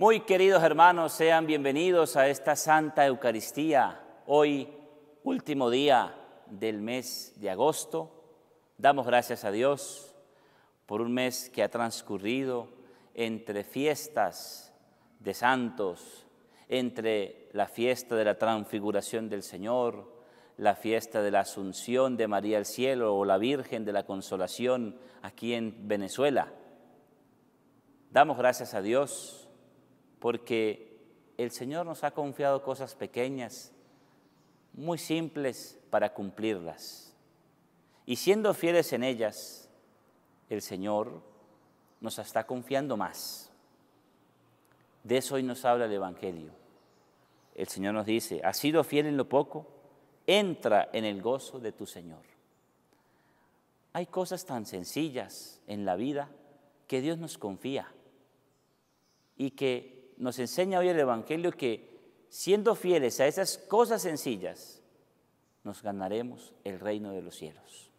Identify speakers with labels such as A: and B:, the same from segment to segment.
A: Muy queridos hermanos, sean bienvenidos a esta Santa Eucaristía. Hoy, último día del mes de agosto, damos gracias a Dios por un mes que ha transcurrido entre fiestas de santos, entre la fiesta de la transfiguración del Señor, la fiesta de la Asunción de María al Cielo o la Virgen de la Consolación aquí en Venezuela. Damos gracias a Dios porque el Señor nos ha confiado cosas pequeñas, muy simples para cumplirlas. Y siendo fieles en ellas, el Señor nos está confiando más. De eso hoy nos habla el Evangelio. El Señor nos dice, has sido fiel en lo poco, entra en el gozo de tu Señor. Hay cosas tan sencillas en la vida que Dios nos confía y que nos enseña hoy el Evangelio que siendo fieles a esas cosas sencillas, nos ganaremos el reino de los cielos.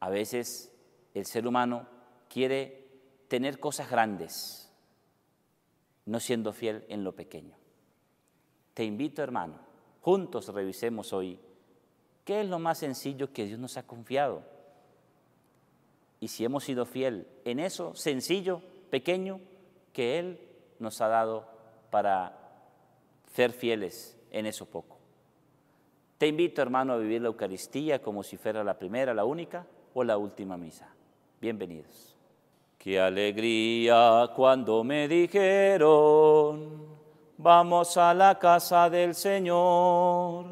A: A veces el ser humano quiere tener cosas grandes, no siendo fiel en lo pequeño. Te invito, hermano, juntos revisemos hoy qué es lo más sencillo que Dios nos ha confiado. Y si hemos sido fiel en eso sencillo, pequeño, que Él nos ha dado para ser fieles en eso poco. Te invito, hermano, a vivir la Eucaristía como si fuera la primera, la única o la última misa. Bienvenidos. Qué alegría cuando me dijeron, vamos a la casa del Señor,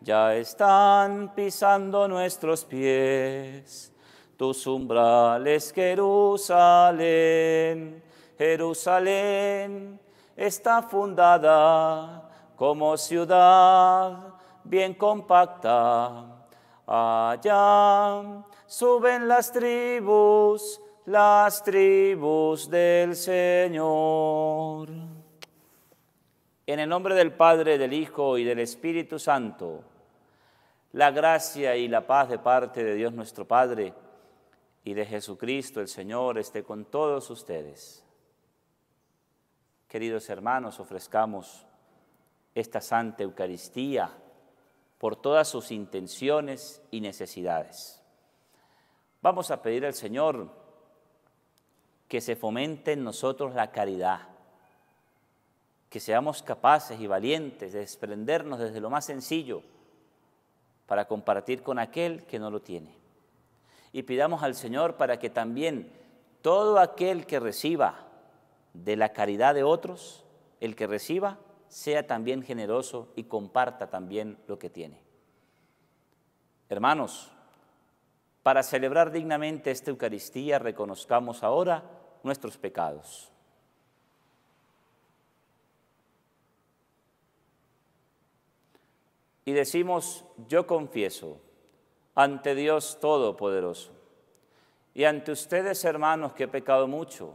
A: ya están pisando nuestros pies, tus umbrales, Jerusalén Jerusalén está fundada como ciudad bien compacta. Allá suben las tribus, las tribus del Señor. En el nombre del Padre, del Hijo y del Espíritu Santo, la gracia y la paz de parte de Dios nuestro Padre y de Jesucristo el Señor esté con todos ustedes. Queridos hermanos, ofrezcamos esta Santa Eucaristía por todas sus intenciones y necesidades. Vamos a pedir al Señor que se fomente en nosotros la caridad, que seamos capaces y valientes de desprendernos desde lo más sencillo para compartir con aquel que no lo tiene. Y pidamos al Señor para que también todo aquel que reciba de la caridad de otros, el que reciba sea también generoso y comparta también lo que tiene. Hermanos, para celebrar dignamente esta Eucaristía reconozcamos ahora nuestros pecados. Y decimos, yo confieso ante Dios Todopoderoso y ante ustedes hermanos que he pecado mucho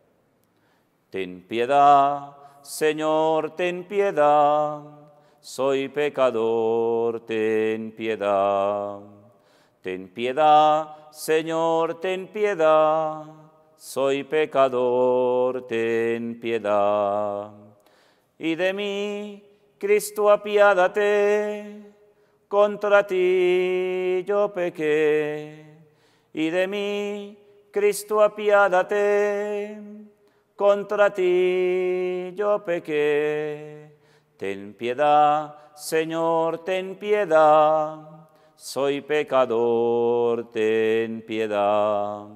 A: Ten piedad, Señor, ten piedad, soy pecador, ten piedad. Ten piedad, Señor, ten piedad, soy pecador, ten piedad. Y de mí, Cristo, apiádate, contra ti yo pequé. Y de mí, Cristo, apiádate contra ti yo pequé. Ten piedad, Señor, ten piedad, soy pecador, ten piedad.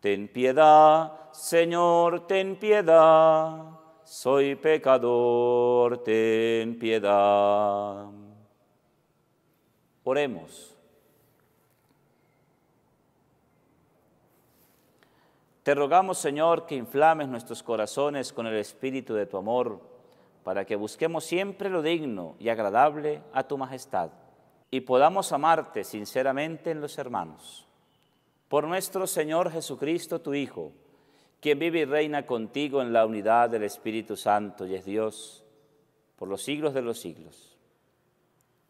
A: Ten piedad, Señor, ten piedad, soy pecador, ten piedad. Oremos. Te rogamos, Señor, que inflames nuestros corazones con el espíritu de tu amor, para que busquemos siempre lo digno y agradable a tu majestad, y podamos amarte sinceramente en los hermanos. Por nuestro Señor Jesucristo, tu Hijo, quien vive y reina contigo en la unidad del Espíritu Santo y es Dios, por los siglos de los siglos.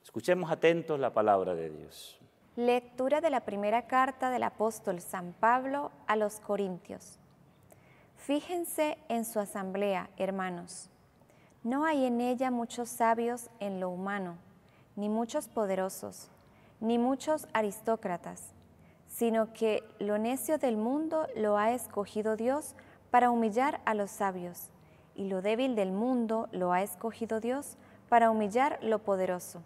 A: Escuchemos atentos la palabra de Dios.
B: Lectura de la primera carta del apóstol San Pablo a los Corintios. Fíjense en su asamblea, hermanos. No hay en ella muchos sabios en lo humano, ni muchos poderosos, ni muchos aristócratas, sino que lo necio del mundo lo ha escogido Dios para humillar a los sabios, y lo débil del mundo lo ha escogido Dios para humillar lo poderoso.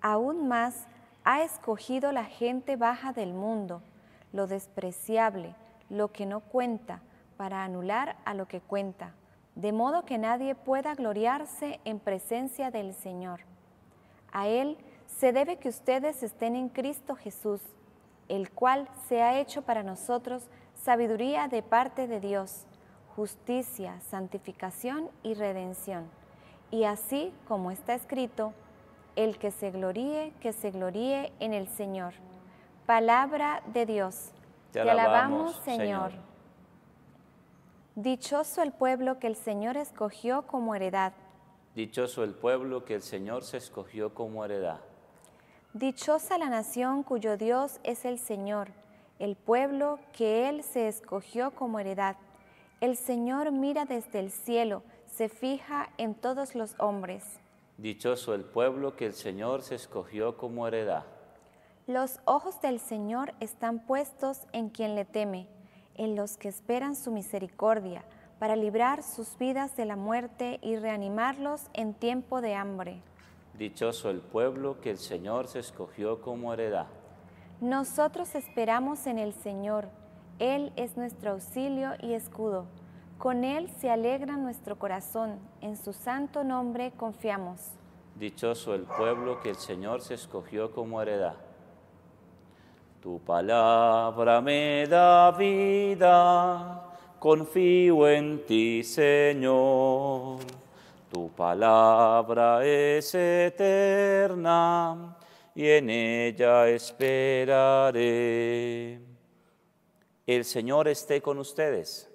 B: Aún más, ha escogido la gente baja del mundo, lo despreciable, lo que no cuenta, para anular a lo que cuenta, de modo que nadie pueda gloriarse en presencia del Señor. A Él se debe que ustedes estén en Cristo Jesús, el cual se ha hecho para nosotros sabiduría de parte de Dios, justicia, santificación y redención. Y así como está escrito, el que se gloríe, que se gloríe en el Señor. Palabra de Dios. Te, alabamos, Señor. Dichoso el pueblo que el Señor escogió como heredad.
A: Dichoso el pueblo que el Señor se escogió como heredad.
B: Dichosa la nación cuyo Dios es el Señor, el pueblo que Él se escogió como heredad. El Señor mira desde el cielo, se fija en todos los hombres.
A: Dichoso el pueblo que el Señor se escogió como heredad.
B: Los ojos del Señor están puestos en quien le teme, en los que esperan su misericordia, para librar sus vidas de la muerte y reanimarlos en tiempo de hambre.
A: Dichoso el pueblo que el Señor se escogió como heredad.
B: Nosotros esperamos en el Señor, Él es nuestro auxilio y escudo. Con Él se alegra nuestro corazón, en su santo nombre confiamos.
A: Dichoso el pueblo que el Señor se escogió como heredad. Tu palabra me da vida, confío en ti, Señor. Tu palabra es eterna y en ella esperaré. El Señor esté con ustedes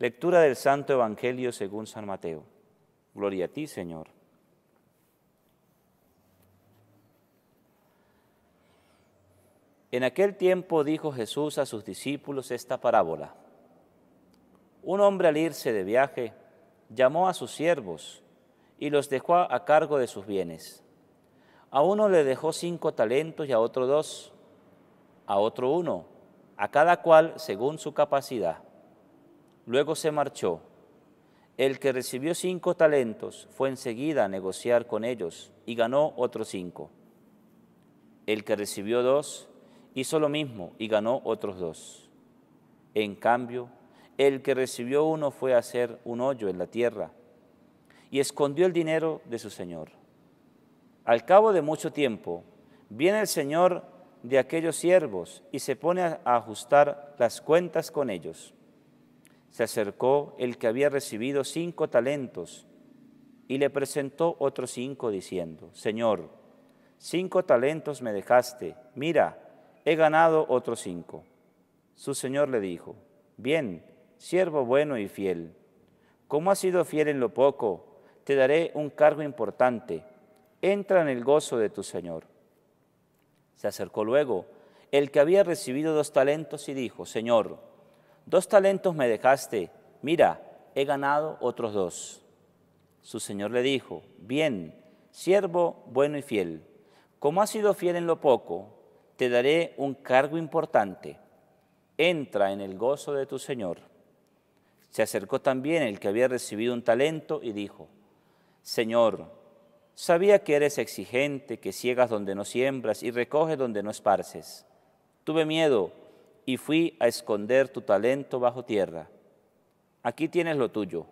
A: Lectura del Santo Evangelio según San Mateo. Gloria a ti, Señor. En aquel tiempo dijo Jesús a sus discípulos esta parábola. Un hombre al irse de viaje llamó a sus siervos y los dejó a cargo de sus bienes. A uno le dejó cinco talentos y a otro dos, a otro uno, a cada cual según su capacidad Luego se marchó. El que recibió cinco talentos fue enseguida a negociar con ellos y ganó otros cinco. El que recibió dos hizo lo mismo y ganó otros dos. En cambio, el que recibió uno fue a hacer un hoyo en la tierra y escondió el dinero de su señor. Al cabo de mucho tiempo, viene el señor de aquellos siervos y se pone a ajustar las cuentas con ellos. Se acercó el que había recibido cinco talentos y le presentó otros cinco diciendo, Señor, cinco talentos me dejaste, mira, he ganado otros cinco. Su señor le dijo, bien, siervo bueno y fiel, como has sido fiel en lo poco, te daré un cargo importante, entra en el gozo de tu señor. Se acercó luego el que había recibido dos talentos y dijo, Señor, dos talentos me dejaste, mira, he ganado otros dos. Su señor le dijo, bien, siervo bueno y fiel, como has sido fiel en lo poco, te daré un cargo importante. Entra en el gozo de tu señor. Se acercó también el que había recibido un talento y dijo, Señor, sabía que eres exigente, que ciegas donde no siembras y recoges donde no esparces. Tuve miedo y fui a esconder tu talento bajo tierra. Aquí tienes lo tuyo.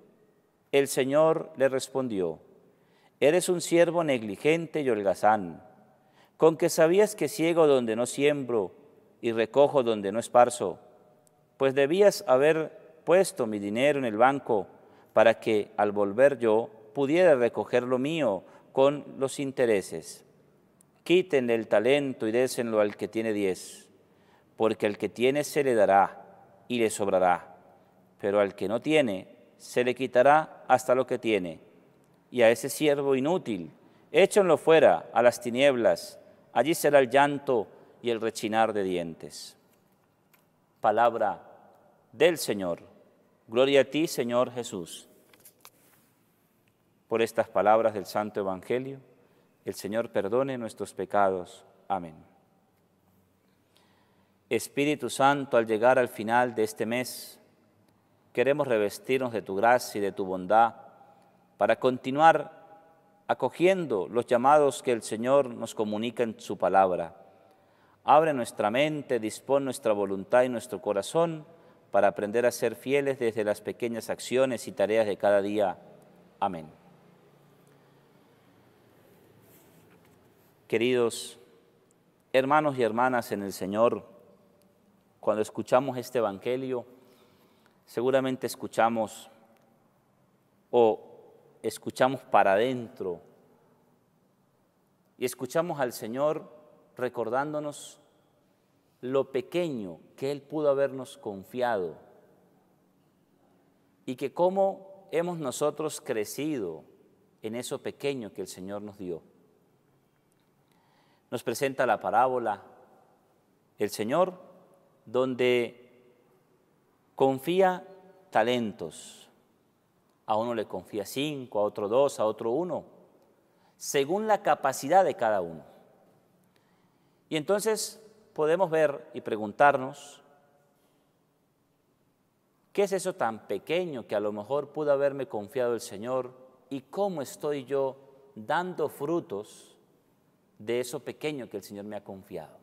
A: El Señor le respondió, eres un siervo negligente y holgazán, con que sabías que ciego donde no siembro y recojo donde no esparzo, pues debías haber puesto mi dinero en el banco para que al volver yo pudiera recoger lo mío con los intereses. Quítenle el talento y désenlo al que tiene diez porque al que tiene se le dará y le sobrará, pero al que no tiene se le quitará hasta lo que tiene. Y a ese siervo inútil, échenlo fuera a las tinieblas, allí será el llanto y el rechinar de dientes. Palabra del Señor. Gloria a ti, Señor Jesús. Por estas palabras del Santo Evangelio, el Señor perdone nuestros pecados. Amén. Espíritu Santo, al llegar al final de este mes, queremos revestirnos de tu gracia y de tu bondad para continuar acogiendo los llamados que el Señor nos comunica en su palabra. Abre nuestra mente, dispón nuestra voluntad y nuestro corazón para aprender a ser fieles desde las pequeñas acciones y tareas de cada día. Amén. Queridos hermanos y hermanas en el Señor, cuando escuchamos este Evangelio, seguramente escuchamos o escuchamos para adentro y escuchamos al Señor recordándonos lo pequeño que Él pudo habernos confiado y que cómo hemos nosotros crecido en eso pequeño que el Señor nos dio. Nos presenta la parábola el Señor donde confía talentos. A uno le confía cinco, a otro dos, a otro uno, según la capacidad de cada uno. Y entonces podemos ver y preguntarnos, ¿qué es eso tan pequeño que a lo mejor pudo haberme confiado el Señor y cómo estoy yo dando frutos de eso pequeño que el Señor me ha confiado?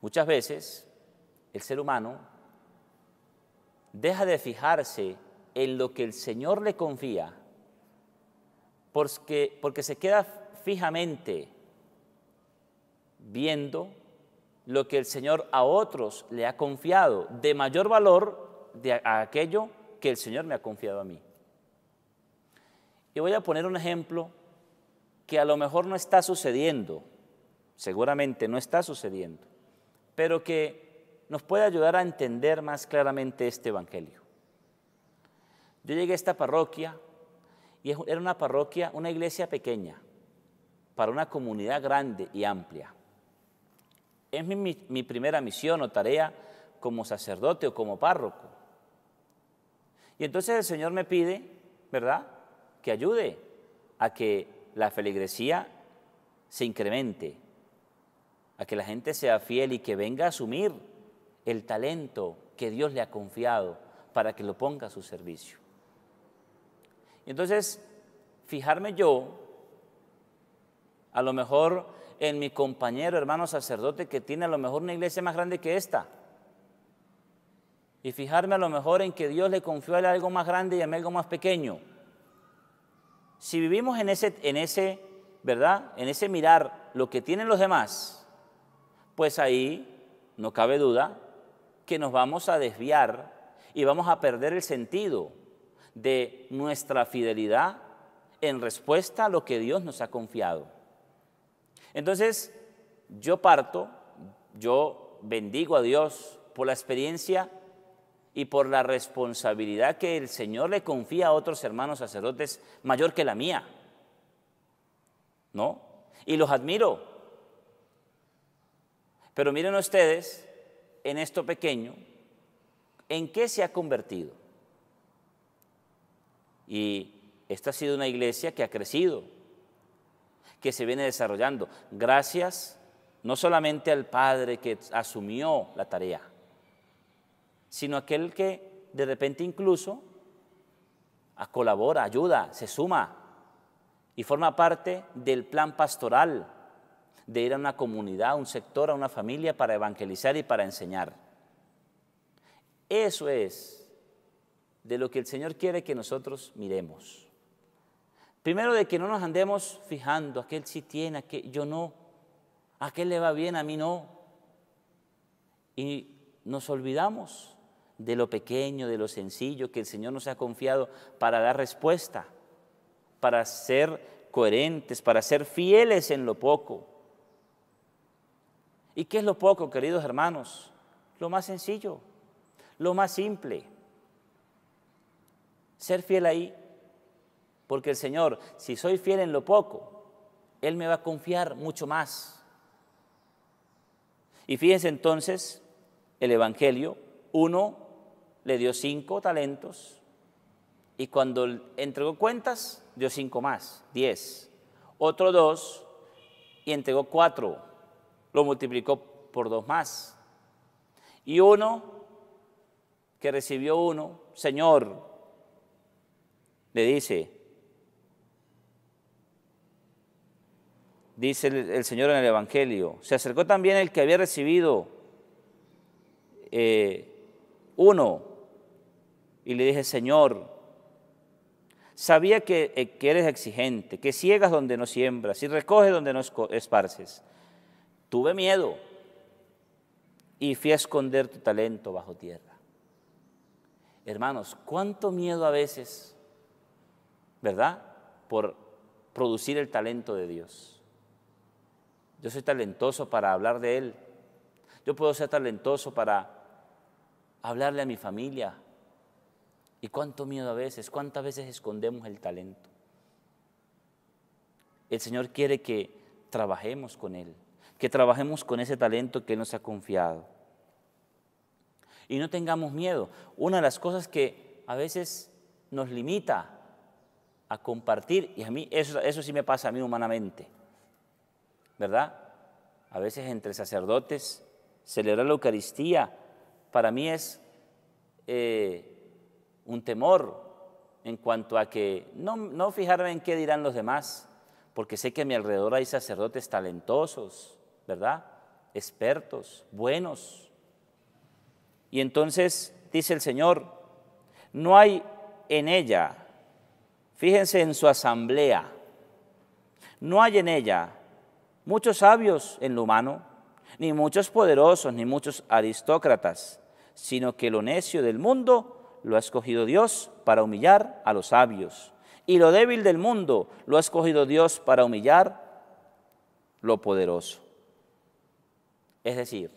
A: Muchas veces el ser humano deja de fijarse en lo que el Señor le confía porque, porque se queda fijamente viendo lo que el Señor a otros le ha confiado de mayor valor de a aquello que el Señor me ha confiado a mí. Y voy a poner un ejemplo que a lo mejor no está sucediendo, seguramente no está sucediendo pero que nos puede ayudar a entender más claramente este Evangelio. Yo llegué a esta parroquia y era una parroquia, una iglesia pequeña, para una comunidad grande y amplia. Es mi, mi primera misión o tarea como sacerdote o como párroco. Y entonces el Señor me pide, ¿verdad?, que ayude a que la feligresía se incremente, a que la gente sea fiel y que venga a asumir el talento que Dios le ha confiado para que lo ponga a su servicio. Entonces, fijarme yo, a lo mejor en mi compañero, hermano sacerdote, que tiene a lo mejor una iglesia más grande que esta. Y fijarme a lo mejor en que Dios le confió a él algo más grande y a mí algo más pequeño. Si vivimos en ese, en ese, ¿verdad? En ese mirar lo que tienen los demás pues ahí no cabe duda que nos vamos a desviar y vamos a perder el sentido de nuestra fidelidad en respuesta a lo que Dios nos ha confiado. Entonces, yo parto, yo bendigo a Dios por la experiencia y por la responsabilidad que el Señor le confía a otros hermanos sacerdotes mayor que la mía. ¿No? Y los admiro pero miren ustedes, en esto pequeño, ¿en qué se ha convertido? Y esta ha sido una iglesia que ha crecido, que se viene desarrollando, gracias no solamente al Padre que asumió la tarea, sino aquel que de repente incluso ah, colabora, ayuda, se suma y forma parte del plan pastoral de ir a una comunidad, a un sector, a una familia para evangelizar y para enseñar. Eso es de lo que el Señor quiere que nosotros miremos. Primero de que no nos andemos fijando, aquel sí tiene, aquel yo no, aquel le va bien, a mí no. Y nos olvidamos de lo pequeño, de lo sencillo que el Señor nos ha confiado para dar respuesta, para ser coherentes, para ser fieles en lo poco, ¿Y qué es lo poco, queridos hermanos? Lo más sencillo, lo más simple. Ser fiel ahí, porque el Señor, si soy fiel en lo poco, Él me va a confiar mucho más. Y fíjense entonces el Evangelio, uno le dio cinco talentos y cuando entregó cuentas dio cinco más, diez. Otro dos y entregó cuatro lo multiplicó por dos más. Y uno que recibió uno, Señor, le dice, dice el, Señor en el Evangelio, se acercó también el que había recibido eh, uno y le dije, Señor, sabía que, eh, que eres exigente, que ciegas donde no siembras y recoges donde no esparces. Tuve miedo y fui a esconder tu talento bajo tierra. Hermanos, cuánto miedo a veces, ¿verdad? Por producir el talento de Dios. Yo soy talentoso para hablar de Él. Yo puedo ser talentoso para hablarle a mi familia. Y cuánto miedo a veces, cuántas veces escondemos el talento. El Señor quiere que trabajemos con Él que trabajemos con ese talento que Él nos ha confiado. Y no tengamos miedo. Una de las cosas que a veces nos limita a compartir, y a mí eso, sí me pasa a mí humanamente, ¿verdad? A veces entre sacerdotes, celebrar la Eucaristía para mí es eh, un temor en cuanto a que no, no fijarme en qué dirán los demás, porque sé que a mi alrededor hay sacerdotes talentosos, ¿verdad? Expertos, buenos. Y entonces dice el Señor, no hay en ella, fíjense en su asamblea, no hay en ella muchos sabios en lo humano, ni muchos poderosos, ni muchos aristócratas, sino que lo necio del mundo lo ha escogido Dios para humillar a los sabios, y lo débil del mundo lo ha escogido Dios para humillar lo poderoso. Es decir,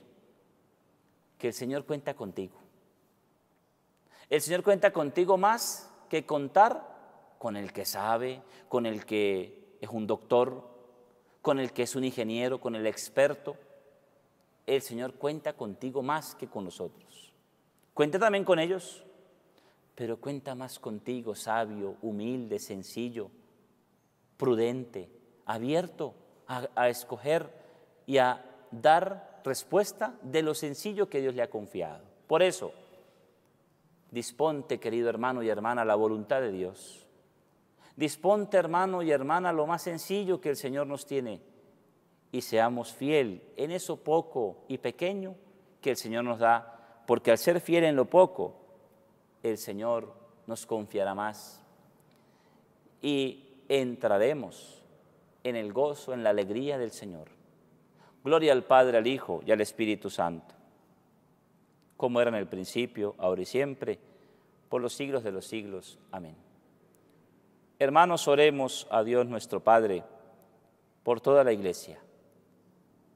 A: que el Señor cuenta contigo. El Señor cuenta contigo más que contar con el que sabe, con el que es un doctor, con el que es un ingeniero, con el experto. El Señor cuenta contigo más que con nosotros. Cuenta también con ellos, pero cuenta más contigo, sabio, humilde, sencillo, prudente, abierto a, escoger y a dar respuesta de lo sencillo que Dios le ha confiado. Por eso, disponte, querido hermano y hermana, la voluntad de Dios. Disponte, hermano y hermana, lo más sencillo que el Señor nos tiene y seamos fiel en eso poco y pequeño que el Señor nos da, porque al ser fiel en lo poco, el Señor nos confiará más y entraremos en el gozo, en la alegría del Señor. Gloria al Padre, al Hijo y al Espíritu Santo, como era en el principio, ahora y siempre, por los siglos de los siglos. Amén. Hermanos, oremos a Dios nuestro Padre por toda la iglesia.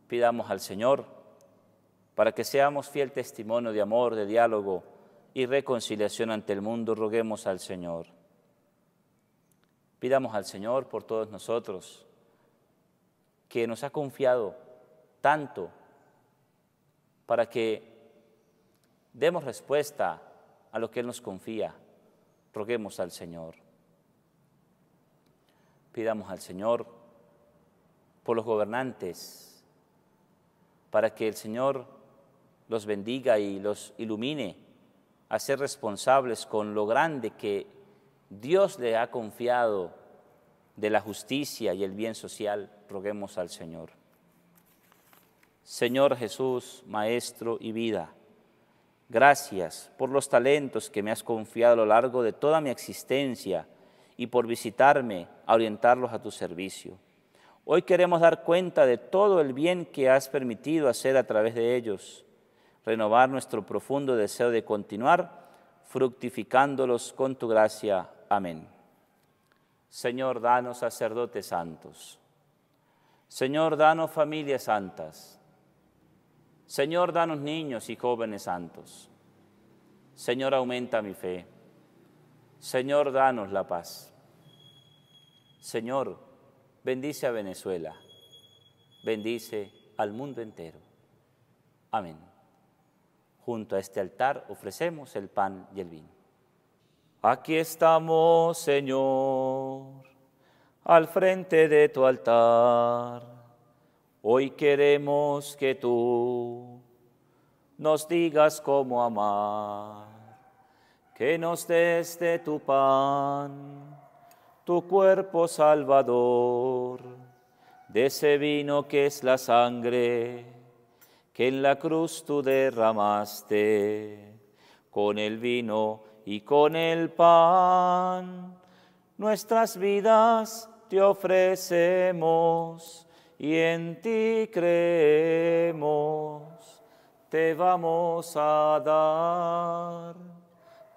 A: Pidamos al Señor para que seamos fiel testimonio de amor, de diálogo y reconciliación ante el mundo. Roguemos al Señor. Pidamos al Señor por todos nosotros, que nos ha confiado tanto para que demos respuesta a lo que Él nos confía. Roguemos al Señor. Pidamos al Señor por los gobernantes, para que el Señor los bendiga y los ilumine a ser responsables con lo grande que Dios le ha confiado de la justicia y el bien social. Roguemos al Señor. Señor Jesús, Maestro y vida. Gracias por los talentos que me has confiado a lo largo de toda mi existencia y por visitarme a orientarlos a tu servicio. Hoy queremos dar cuenta de todo el bien que has permitido hacer a través de ellos, renovar nuestro profundo deseo de continuar fructificándolos con tu gracia. Amén. Señor, danos sacerdotes santos. Señor, danos familias santas. Señor, danos niños y jóvenes santos. Señor, aumenta mi fe. Señor, danos la paz. Señor, bendice a Venezuela. Bendice al mundo entero. Amén. Junto a este altar ofrecemos el pan y el vino. Aquí estamos, Señor, al frente de tu altar Hoy queremos que tú nos digas cómo amar, que nos des de tu pan, tu cuerpo salvador, de ese vino que es la sangre que en la cruz tú derramaste, con el vino y con el pan, nuestras vidas te ofrecemos y en ti creemos, te vamos a dar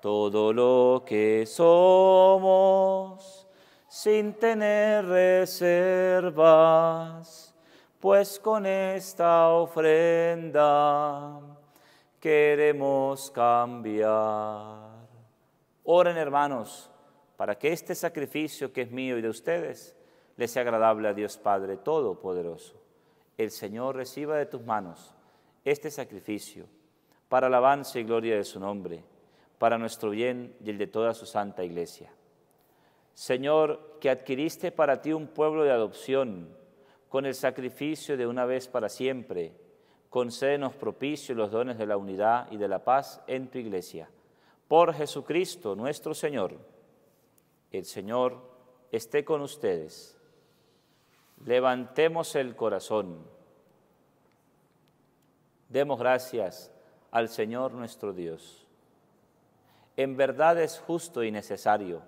A: todo lo que somos sin tener reservas, pues con esta ofrenda queremos cambiar. Oren hermanos, para que este sacrificio que es mío y de ustedes, Desea agradable a Dios Padre Todopoderoso. El Señor reciba de tus manos este sacrificio para alabanza y gloria de su nombre, para nuestro bien y el de toda su santa iglesia. Señor, que adquiriste para ti un pueblo de adopción con el sacrificio de una vez para siempre, concédenos propicio los dones de la unidad y de la paz en tu iglesia. Por Jesucristo nuestro Señor. El Señor esté con ustedes Levantemos el corazón. Demos gracias al Señor nuestro Dios. En verdad es justo y necesario.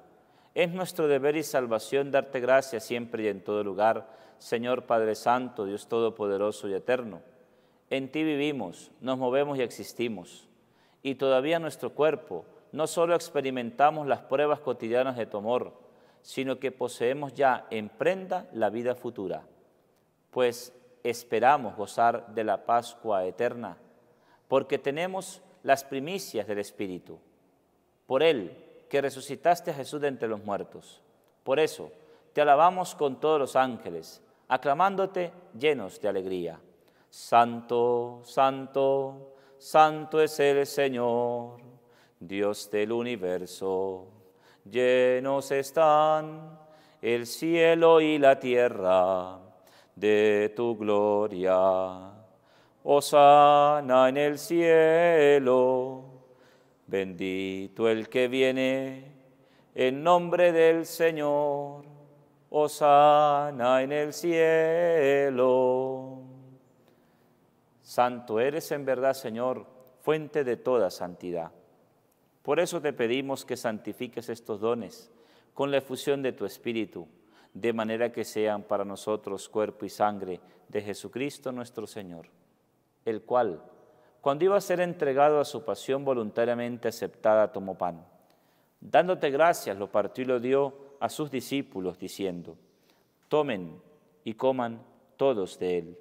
A: Es nuestro deber y salvación darte gracias siempre y en todo lugar, Señor Padre Santo, Dios Todopoderoso y Eterno. En ti vivimos, nos movemos y existimos. Y todavía nuestro cuerpo, no solo experimentamos las pruebas cotidianas de tu amor, sino que poseemos ya en prenda la vida futura, pues esperamos gozar de la Pascua eterna, porque tenemos las primicias del Espíritu, por Él que resucitaste a Jesús de entre los muertos. Por eso, te alabamos con todos los ángeles, aclamándote llenos de alegría. Santo, santo, santo es el Señor, Dios del universo llenos están el cielo y la tierra de tu gloria. sana en el cielo, bendito el que viene en nombre del Señor. sana en el cielo. Santo eres en verdad, Señor, fuente de toda santidad. Por eso te pedimos que santifiques estos dones con la efusión de tu Espíritu, de manera que sean para nosotros cuerpo y sangre de Jesucristo nuestro Señor, el cual, cuando iba a ser entregado a su pasión voluntariamente aceptada, tomó pan. Dándote gracias, lo partió y lo dio a sus discípulos, diciendo, tomen y coman todos de él,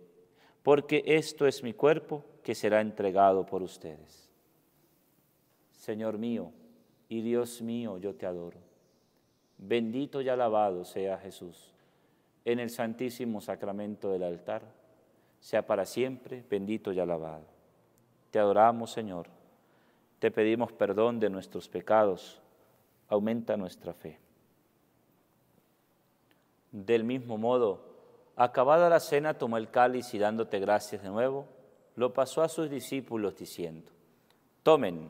A: porque esto es mi cuerpo que será entregado por ustedes. Señor mío y Dios mío, yo te adoro. Bendito y alabado sea Jesús en el santísimo sacramento del altar, sea para siempre bendito y alabado. Te adoramos, Señor. Te pedimos perdón de nuestros pecados. Aumenta nuestra fe. Del mismo modo, acabada la cena, tomó el cáliz y dándote gracias de nuevo, lo pasó a sus discípulos diciendo, tomen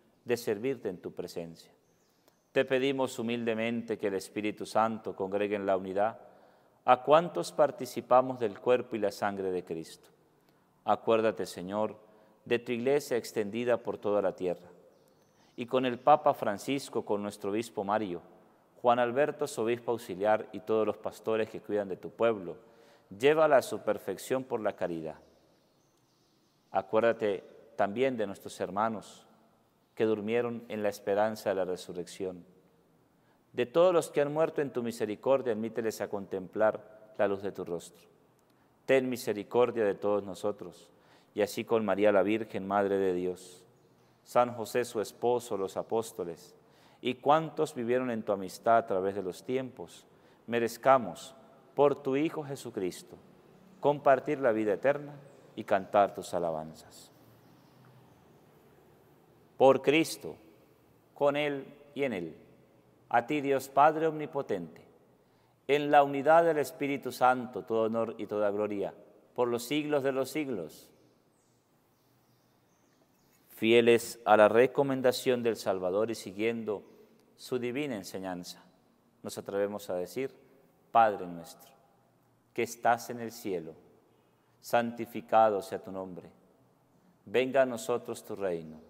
A: de servirte en tu presencia. Te pedimos humildemente que el Espíritu Santo congregue en la unidad a cuantos participamos del cuerpo y la sangre de Cristo. Acuérdate, Señor, de tu iglesia extendida por toda la tierra. Y con el Papa Francisco, con nuestro obispo Mario, Juan Alberto, su obispo auxiliar, y todos los pastores que cuidan de tu pueblo, llévala a su perfección por la caridad. Acuérdate también de nuestros hermanos que durmieron en la esperanza de la resurrección. De todos los que han muerto en tu misericordia, admíteles a contemplar la luz de tu rostro. Ten misericordia de todos nosotros, y así con María la Virgen, Madre de Dios, San José su esposo, los apóstoles, y cuantos vivieron en tu amistad a través de los tiempos, merezcamos, por tu Hijo Jesucristo, compartir la vida eterna y cantar tus alabanzas por Cristo, con Él y en Él. A ti Dios Padre Omnipotente, en la unidad del Espíritu Santo, todo honor y toda gloria, por los siglos de los siglos. Fieles a la recomendación del Salvador y siguiendo su divina enseñanza, nos atrevemos a decir, Padre nuestro, que estás en el cielo, santificado sea tu nombre, venga a nosotros tu reino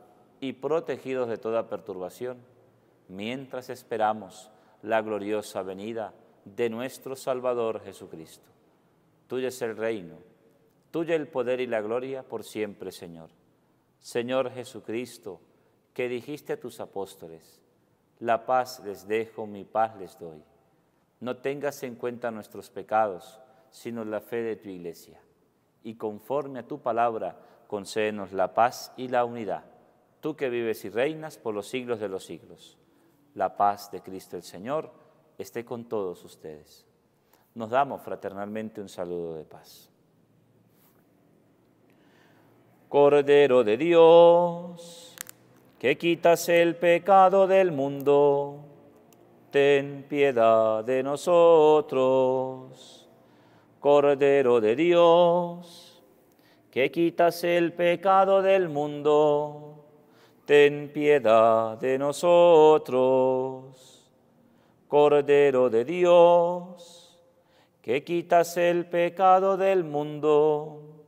A: y protegidos de toda perturbación, mientras esperamos la gloriosa venida de nuestro Salvador Jesucristo. Tuyo es el reino, tuyo el poder y la gloria por siempre, Señor. Señor Jesucristo, que dijiste a tus apóstoles, la paz les dejo, mi paz les doy. No tengas en cuenta nuestros pecados, sino la fe de tu iglesia. Y conforme a tu palabra, concédenos la paz y la unidad tú que vives y reinas por los siglos de los siglos. La paz de Cristo el Señor esté con todos ustedes. Nos damos fraternalmente un saludo de paz. Cordero de Dios, que quitas el pecado del mundo, ten piedad de nosotros. Cordero de Dios, que quitas el pecado del mundo, ten piedad de nosotros. Cordero de Dios, que quitas el pecado del mundo,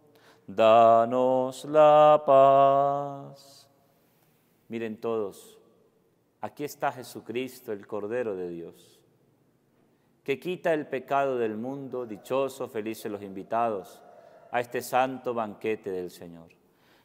A: danos la paz. Miren todos, aquí está Jesucristo, el Cordero de Dios, que quita el pecado del mundo, dichoso, felices los invitados a este santo banquete del Señor.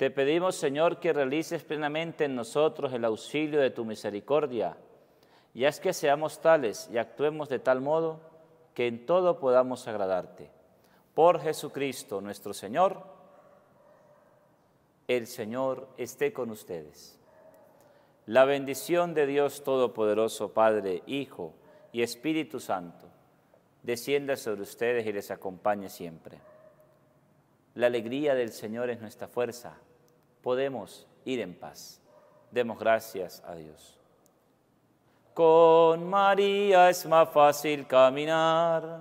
A: Te pedimos, Señor, que realices plenamente en nosotros el auxilio de tu misericordia, y haz que seamos tales y actuemos de tal modo que en todo podamos agradarte. Por Jesucristo nuestro Señor, el Señor esté con ustedes. La bendición de Dios Todopoderoso, Padre, Hijo y Espíritu Santo, descienda sobre ustedes y les acompañe siempre. La alegría del Señor es nuestra fuerza podemos ir en paz. Demos gracias a Dios. Con María es más fácil caminar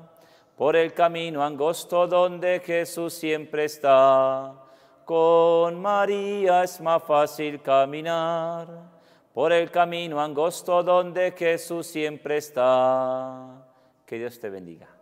A: por el camino angosto donde Jesús siempre está. Con María es más fácil caminar por el camino angosto donde Jesús siempre está. Que Dios te bendiga.